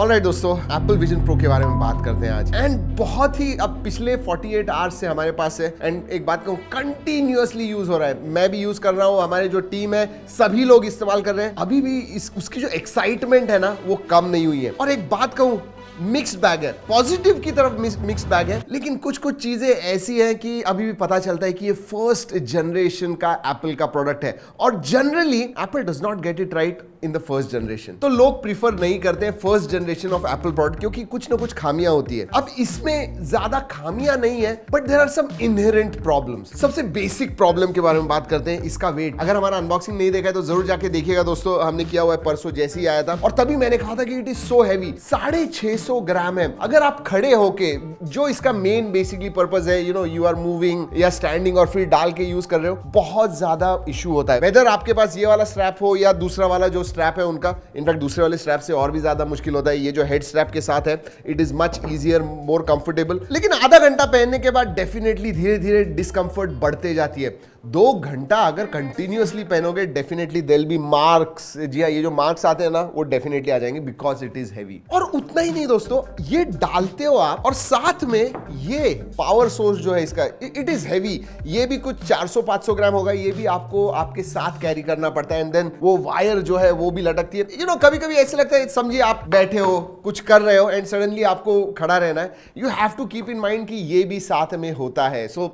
all right, दोस्तों Apple Vision Pro के बारे में बात करते हैं आज एंड बहुत ही अब पिछले 48 आवर्स से हमारे पास है एंड एक बात कहूँ कंटिन्यूसली यूज हो रहा है मैं भी यूज कर रहा हूँ हमारे जो टीम है सभी लोग इस्तेमाल कर रहे हैं अभी भी इस, उसकी जो एक्साइटमेंट है ना वो कम नहीं हुई है और एक बात कहूँ मिक्स बैग है पॉजिटिव की तरफ मिक्स बैग है लेकिन कुछ कुछ चीजें ऐसी हैं कि अभी भी पता चलता है कि ये फर्स्ट जनरेशन का एप्पल का प्रोडक्ट है और generally Apple does not get it right in the first generation तो लोग प्रीफर नहीं करते हैं first generation of Apple product क्योंकि कुछ ना कुछ खामियां होती है अब इसमें ज्यादा खामियां नहीं है but there are some inherent problem सबसे बेसिक प्रॉब्लम के बारे में बात करते हैं इसका वेट अगर हमारा अनबॉक्सिंग नहीं देखा है तो जरूर जाके देखिएगा दोस्तों हमने किया हुआ है परसों जैसे ही आया था और तभी मैंने कहा था कि इट इज सो हैवी साढ़े 250 ग्राम है अगर आप खड़े होके जो इसका मेन बेसिकली पर्पज है you know you are moving या स्टैंडिंग और फिर डाल के यूज कर रहे हो बहुत ज्यादा इशू होता है वेदर आपके पास ये वाला स्ट्रैप हो या दूसरा वाला जो स्ट्रैप है उनका इनफैक्ट दूसरे वाले स्ट्रैप से और भी ज्यादा मुश्किल होता है ये जो हेड स्ट्रैप के साथ है it is much easier more comfortable लेकिन आधा घंटा पहनने के बाद डेफिनेटली धीरे धीरे डिसकंफर्ट बढ़ते जाती है दो घंटा अगर कंटिन्यूसली पहनोगे डेफिनेटली देल बी मार्क्स जी हाँ ये जो मार्क्स आते हैं ना वो डेफिनेटली आ जाएंगे बिकॉज इट इज हैवी और उतना ही नहीं दोस्तों ये डालते हो आप और साथ में ये पावर सोर्स जो है इसका इट इज हैवी ये भी कुछ 400-500 ग्राम होगा ये भी आपको आपके साथ कैरी करना पड़ता है एंड देन वो वायर जो है वो भी लटकती है यू you नो know, कभी कभी ऐसे लगता है समझिए आप बैठे हो कुछ कर रहे हो एंड सडनली आपको खड़ा रहना है you have to keep in mind कि ये भी साथ में होता है so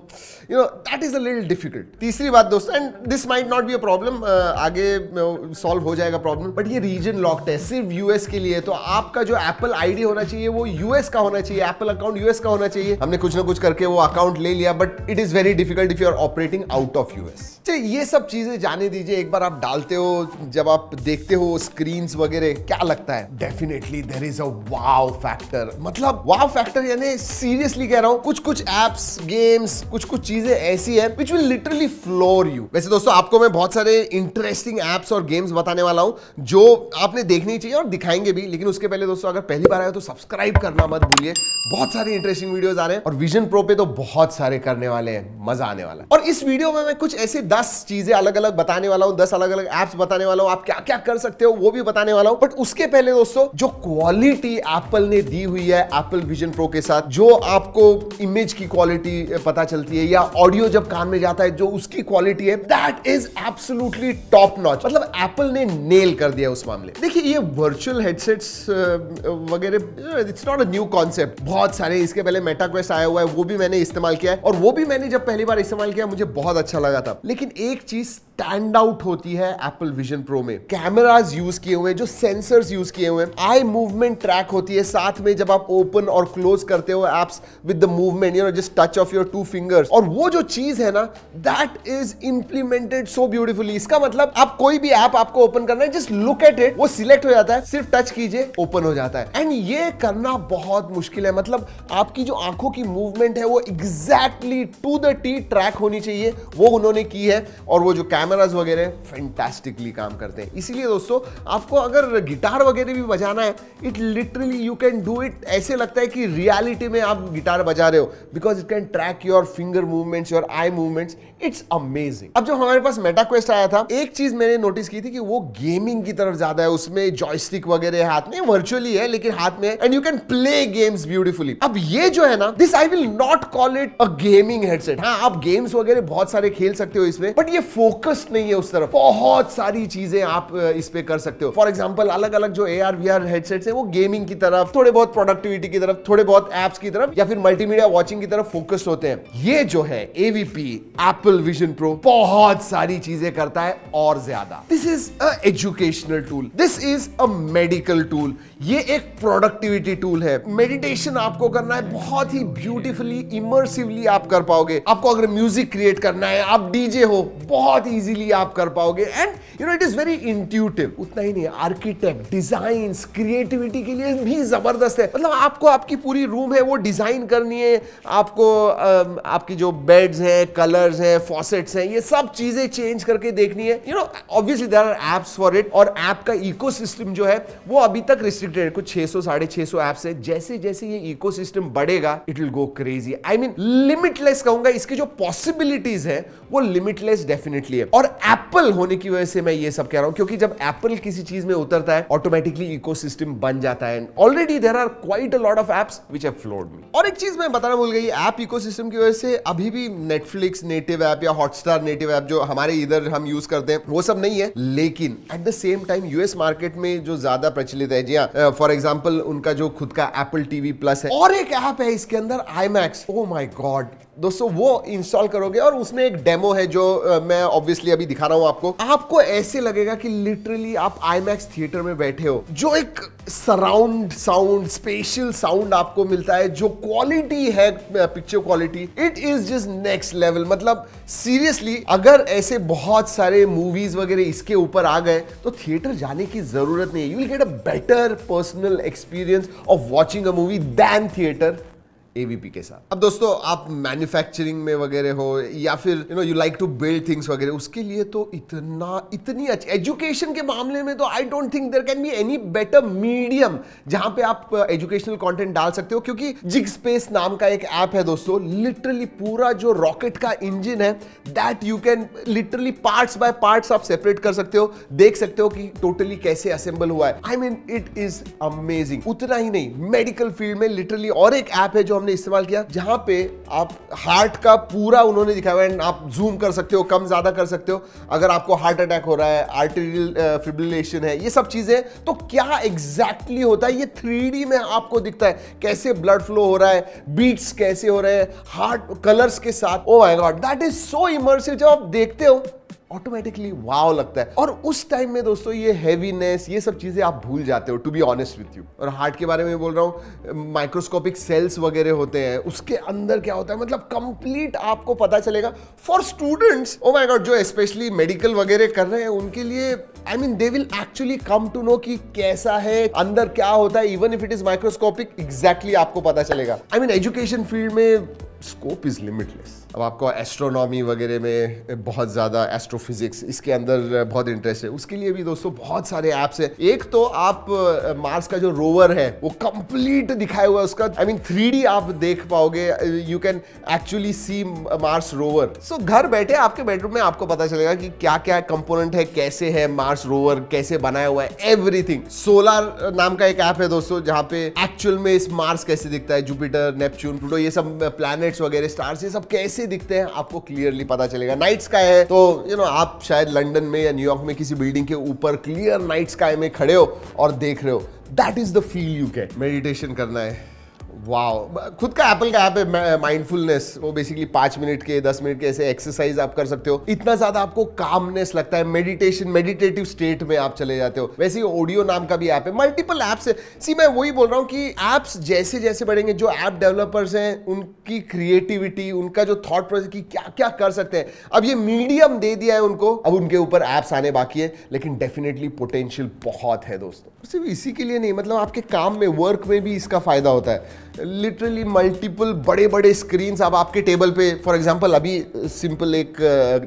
you know that is a little difficult तीसरी बात दोस्तों and this might not be a problem आगे सॉल्व हो जाएगा प्रॉब्लम बट ये रीजन लॉक है सिर्फ यूएस के लिए तो आपका जो एप्पल आईडी होना चाहिए वो यूएस का होना चाहिए एप्पल अकाउंट यूएस का होना चाहिए हमने कुछ ना कुछ करके वो अकाउंट ले लिया but it is very difficult if you are operating out of US ये सब चीजें जाने दीजिए एक बार आप डालते हो जब आप देखते हो स्क्रीन वगैरह क्या लगता है definitely there is a factor मतलब वाव फैक्टर यानी सीरियसली कह रहा हूं कुछ कुछ एप्स गेम्स कुछ कुछ चीजें ऐसी है which will literally floor you वैसे दोस्तों आपको मैं बहुत सारे इंटरेस्टिंग एप्स और गेम्स बताने वाला हूं जो आपने देखनी चाहिए और दिखाएंगे भी लेकिन उसके पहले दोस्तों अगर पहली बार आए तो तो सब्सक्राइब करना मत भूलिए बहुत सारे इंटरेस्टिंग वीडियोस आ रहे हैं और विजन प्रो पे तो बहुत सारे करने वाले हैं मजा आने वाला है और इस वीडियो में मैं कुछ ऐसे दस चीजें अलग अलग बताने वाला हूँ दस अलग अलग एप्स बताने वाला हूँ आप क्या क्या कर सकते हो वो भी बताने वाला हूँ बट उसके पहले दोस्तों जो क्वालिटी एप्पल ने दी हुई है एप्पल विजन प्रो के साथ जो आपको इमेज की क्वालिटी पता चलती है या ऑडियो जब कान में जाता है जो उसकी क्वालिटी है that is absolutely top notch मतलब एप्पल ने नेल कर दिया उस मामले देखिए ये वर्चुअल हेडसेट्स वगैरह it's not a new concept बहुत सारे इसके पहले मेटा क्वेस्ट आया हुआ है वो भी मैंने इस्तेमाल किया है और वो भी मैंने जब पहली बार इस्तेमाल किया मुझे बहुत अच्छा लगा था लेकिन एक चीज स्टैंड आउट होती है एप्पल विजन प्रो में कैमराज यूज किए हुए जो सेंसर्स यूज किए हुए आई मूवमेंट ट्रैक होती है साथ में जब आप ओपन और क्लोज करते हो apps with the movement you know just touch of your two fingers और वो जो चीज है ना that is implemented so beautifully इसका मतलब आप कोई भी ऐप आपको ओपन करना है जस्ट लुक एट इट वो सिलेक्ट हो जाता है सिर्फ टच कीजिए ओपन हो जाता है एंड ये करना बहुत मुश्किल है मतलब आपकी जो आंखों की मूवमेंट है वो exactly to the T track होनी चाहिए वो उन्होंने की है और वो जो कैमरा कैमराज वगैरह फैंटास्टिकली काम करते हैं इसीलिए दोस्तों आपको अगर गिटार वगैरह भी बजाना है it literally you can do it ऐसे लगता है कि रियलिटी में आप गिटार बजा रहे हो because it can track your finger movements your eye movements it's amazing अब जब हमारे पास मेटा क्वेस्ट आया था एक चीज मैंने नोटिस की थी कि वो गेमिंग की तरफ ज्यादा है उसमें जॉयस्टिक वगैरह हाथ में वर्चुअली है लेकिन हाथ में and you can play games beautifully अब ये जो है ना this I will not call it a gaming headset हाँ आप गेम्स वगैरह बहुत सारे खेल सकते हो इसमें बट ये फोकस जस्ट नहीं है उस तरफ बहुत सारी चीजें आप इस पे कर सकते हो फॉर एग्जाम्पल अलग अलग जो A R V R headset है वो गेमिंग की तरफ थोड़े बहुत प्रोडक्टिविटी की तरफ थोड़े बहुत एप्स की तरफ या फिर मल्टीमीडिया वॉचिंग की तरफ फोकस होते हैं ये जो है एवीपी एप्पल विजन प्रो बहुत सारी चीजें करता है और ज्यादा this is a educational tool this is a medical tool ये एक प्रोडक्टिविटी टूल है मेडिटेशन आपको करना है बहुत ही ब्यूटीफुली इमर्सिवली आप कर पाओगे आपको अगर म्यूजिक क्रिएट करना है आप डीजे हो बहुत इजी इजीली आप कर पाओगे and you know it is very intuitive उतना ही नहीं आर्किटेक्ट डिजाइन क्रिएटिविटी के लिए भी जबरदस्त है मतलब आपको आपकी पूरी रूम है वो डिजाइन करनी है आपको आपकी जो बेड्स हैं कलर्स हैं फॉसेट्स हैं ये सब चीजें चेंज करके देखनी है you know obviously there are apps for it और ऐप का इको जो है वो अभी तक रिस्ट्रिक्टेड है कुछ सौ साढ़े सौ एप्स है जैसे जैसे ये इको बढ़ेगा it will go crazy I mean limitless कहूंगा इसकी जो पॉसिबिलिटीज है वो लिमिटलेस डेफिनेटली है और एप्पल होने की वजह से मैं ये सब कह रहा हूं क्योंकि जब एप्पल किसी चीज में उतरता है ऑटोमेटिकली इकोसिस्टम बन जाता है already there are quite a lot of apps which have floored me और एक चीज मैं बताना भूल गई ऐप इकोसिस्टम की वजह से अभी भी नेटफ्लिक्स नेटिव ऐप या हॉटस्टार नेटिव ऐप जो हमारे इधर हम यूज करते हैं वो सब नहीं है लेकिन at the same time US market में जो ज्यादा प्रचलित है जी हाँ फॉर एग्जाम्पल उनका जो खुद का एप्पल टीवी प्लस है और एक ऐप है इसके अंदर I max O my God दोस्तों वो इंस्टॉल करोगे और उसमें एक डेमो डेमो है जो मैं ऑब्वियसली अभी दिखा रहा हूँ आपको आपको ऐसे लगेगा कि लिटरली आप आई थिएटर में बैठे हो जो एक सराउंड साउंड स्पेशल साउंड आपको मिलता है जो क्वालिटी है picture quality it is just next level मतलब सीरियसली अगर ऐसे बहुत सारे मूवीज वगैरह इसके ऊपर आ गए तो थिएटर जाने की जरूरत नहीं है you will get a better personal experience of watching a movie than theatre AVP के साथ अब दोस्तों आप मैन्युफैक्चरिंग में वगैरह हो या फिर you know you like to build things वगैरह उसके लिए तो इतना इतनी अच्छी एजुकेशन के मामले में तो I don't think there can be any better medium जहां पे आप एजुकेशनल uh, कंटेंट डाल सकते हो क्योंकि जिग स्पेस नाम का एक ऐप है दोस्तों लिटरली पूरा जो रॉकेट का इंजिन है that you can literally parts by part आप सेपरेट कर सकते हो देख सकते हो कि टोटली कैसे असेंबल हुआ है I mean it is amazing उतना ही नहीं मेडिकल फील्ड में लिटरली और एक ऐप है जो हमने इस्तेमाल किया जहां पे आप हार्ट का पूरा उन्होंने दिखाया एंड आप जूम कर सकते हो कम ज़्यादा कर सकते हो अगर आपको हार्ट अटैक हो रहा है आर्टेरियल फिब्रिलेशन है ये सब चीज़ें तो क्या एग्जैक्टली exactly होता है ये थ्री में आपको दिखता है कैसे ब्लड फ्लो हो रहा है बीट्स कैसे हो रहे हैं हार्ट कलर्स के साथ oh my god that is so immersive जब आप देखते हो ऑटोमेटिकली वाव लगता है और उस टाइम में दोस्तों ये हैवीनेस ये सब चीज़ें आप भूल जाते हो to be honest with you और हार्ट के बारे में बोल रहा हूँ माइक्रोस्कोपिक सेल्स वगैरह होते हैं उसके अंदर क्या होता है मतलब कंप्लीट आपको पता चलेगा for students oh my god जो स्पेशली मेडिकल वगैरह कर रहे हैं उनके लिए I mean they will actually come to know कि कैसा है अंदर क्या होता है even if it is microscopic exactly आपको पता चलेगा आई मीन एजुकेशन फील्ड में स्कोप इज़ लिमिटलेस अब आपको एस्ट्रोनॉमी वगैरह में बहुत ज़्यादा एस्ट्रोफिजिक्स इसके अंदर बहुत इंटरेस्ट है उसके लिए भी दोस्तों बहुत सारे ऐप्स हैं एक तो आप मार्स का जो रोवर है वो कंप्लीट दिखाया हुआ उसका आई मीन थ्री आप देख पाओगे you can actually see Mars rover so घर बैठे आपके बेडरूम में आपको पता चलेगा कि क्या क्या कंपोनेंट है कैसे है मार्स रोवर कैसे बनाया हुआ है एवरीथिंग सोलर नाम का एक ऐप है दोस्तों जहाँ पे एक्चुअल में इस मार्स कैसे दिखता है जुपिटर नेपच्यून प्लूटो ये सब प्लान कॉमेट्स वगैरह स्टार्स ये सब कैसे दिखते हैं आपको क्लियरली पता चलेगा नाइट स्काई है तो यू you नो know, आप शायद लंडन में या न्यूयॉर्क में किसी बिल्डिंग के ऊपर क्लियर नाइट स्काई में खड़े हो और देख रहे हो that is the feel you can meditation करना है वाह खुद का एप्पल का ऐप है माइंडफुलनेस वो बेसिकली पांच मिनट के दस मिनट के ऐसे एक्सरसाइज आप कर सकते हो इतना ज़्यादा आपको कामनेस लगता है मेडिटेशन मेडिटेटिव स्टेट में आप चले जाते हो वैसे ही ऑडियो नाम का भी ऐप है मल्टीपल ऐप्स है सी मैं वही बोल रहा हूँ कि ऐप्स जैसे जैसे बढ़ेंगे जो ऐप डेवलपर्स हैं उनकी क्रिएटिविटी उनका जो थॉट प्रोसेस की क्या क्या कर सकते हैं अब ये मीडियम दे दिया है उनको अब उनके ऊपर ऐप्स आने बाकी है लेकिन डेफिनेटली पोटेंशियल बहुत है दोस्तों सिर्फ इसी के लिए नहीं मतलब आपके काम में वर्क में भी इसका फायदा होता है लिटरली मल्टीपल बड़े बड़े स्क्रीन आप आपके टेबल पे फॉर एग्जाम्पल अभी सिंपल एक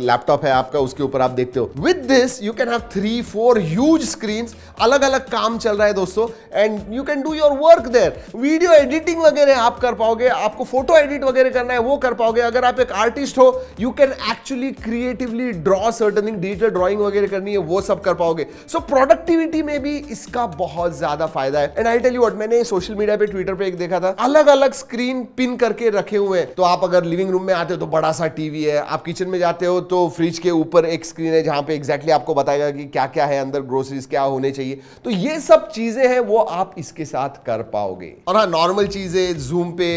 लैपटॉप है आपका उसके ऊपर आप देखते हो with this you can have three four huge screen अलग अलग काम चल रहा है दोस्तों and you can do your work there video editing वगैरह आप कर पाओगे आपको फोटो एडिट वगैरह करना है वो कर पाओगे अगर आप एक आर्टिस्ट हो you can actually creatively draw certain thing digital drawing वगैरह करनी है वो सब कर पाओगे सो so, प्रोडक्टिविटी में भी इसका बहुत ज्यादा फायदा है and I tell you what मैंने सोशल मीडिया पे ट्विटर पे एक देखा था अलग अलग स्क्रीन पिन करके रखे हुए हैं तो आप अगर लिविंग रूम में आते हो तो बड़ा सा टीवी है आप किचन में जाते हो तो फ्रिज के ऊपर एक स्क्रीन है जहां पे एग्जैक्टली आपको बताएगा कि क्या क्या है अंदर ग्रोसरीज क्या होने चाहिए तो ये सब चीजें हैं वो आप इसके साथ कर पाओगे और हाँ नॉर्मल चीजें जूम पे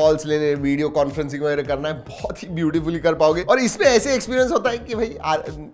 कॉल्स लेने वीडियो कॉन्फ्रेंसिंग वगैरह करना है बहुत ही ब्यूटीफुली कर पाओगे और इसमें ऐसे एक्सपीरियंस होता है कि भाई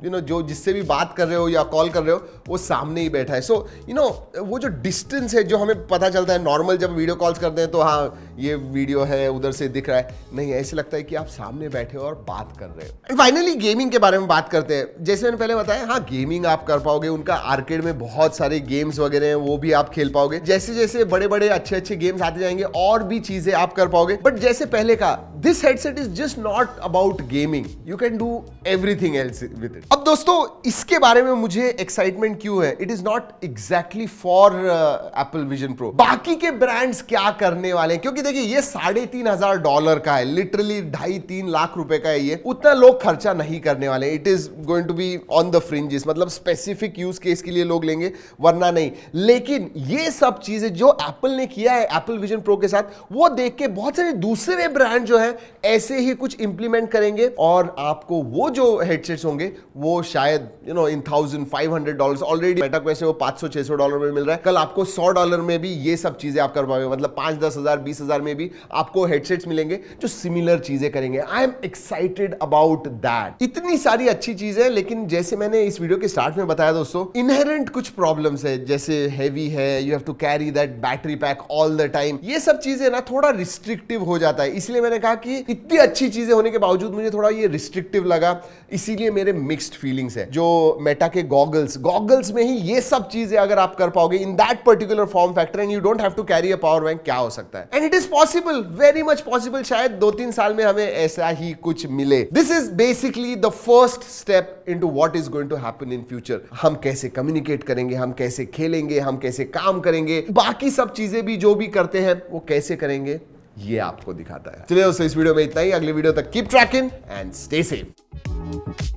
यू नो जो जिससे भी बात कर रहे हो या कॉल कर रहे हो वो सामने ही बैठा है सो यू नो वो जो डिस्टेंस है जो हमें पता चलता है नॉर्मल जब वीडियो कॉल्स करते हैं तो how ये वीडियो है उधर से दिख रहा है नहीं ऐसे लगता है कि आप सामने बैठे हो और बात कर रहे हो फाइनली गेमिंग के बारे में बात करते हैं जैसे मैंने पहले बताया हाँ गेमिंग आप कर पाओगे उनका आर्केड में बहुत सारे गेम्स वगैरह हैं वो भी आप खेल पाओगे जैसे जैसे बड़े बड़े अच्छे अच्छे गेम्स आते जाएंगे और भी चीजें आप कर पाओगे बट जैसे पहले का this headset is just not about gaming you can do everything else with it अब दोस्तों इसके बारे में मुझे एक्साइटमेंट क्यों है it is not exactly for Apple Vision Pro बाकी के ब्रांड्स क्या करने वाले हैं क्योंकि देखिए ये साढ़े तीन हजार डॉलर का है लिटरली ढाई तीन लाख रुपए का है ये उतना लोग खर्चा नहीं करने वाले it is going to be on the fringes मतलब स्पेसिफिक यूज केस के लिए लोग लेंगे वरना नहीं लेकिन ये सब चीजें जो एप्पल ने किया है एप्पल विजन प्रो के साथ वो देख के बहुत सारे दूसरे ब्रांड जो है ऐसे ही कुछ इंप्लीमेंट करेंगे और आपको वो जो हेडसेट्स होंगे वो शायद you know in thousand five hundred dollar already Meta Quest वो पांच सौ छह सौ डॉलर में मिल रहा है कल आपको सौ डॉलर में भी ये सब चीजें आप कर पाओगे मतलब पांच दस हजार बीस हजार बाजार में भी आपको हेडसेट्स मिलेंगे जो सिमिलर चीजें करेंगे I am excited about that इतनी सारी अच्छी चीजें लेकिन जैसे मैंने इस वीडियो के स्टार्ट में बताया दोस्तों इनहेरेंट कुछ प्रॉब्लम्स है जैसे हैवी है you have to carry that battery pack all the time ये सब चीजें ना थोड़ा रिस्ट्रिक्टिव हो जाता है इसलिए मैंने कहा कि इतनी अच्छी चीजें होने के बावजूद मुझे थोड़ा ये रिस्ट्रिक्टिव लगा इसीलिए मेरे मिक्स्ड फीलिंग्स है जो मेटा के गॉगल्स गॉगल्स में ही ये सब चीजें अगर आप कर पाओगे in that particular form factor and you don't have to carry a power bank क्या हो सकता है and it is possible very much possible शायद दो तीन साल में हमें ऐसा ही कुछ मिले this is basically the first step into what is going to happen in future हम कैसे कम्युनिकेट करेंगे हम कैसे खेलेंगे हम कैसे काम करेंगे बाकी सब चीजें भी जो भी करते हैं वो कैसे करेंगे ये आपको दिखाता है चलिए दोस्तों इस वीडियो में इतना ही अगले वीडियो तक keep tracking and stay safe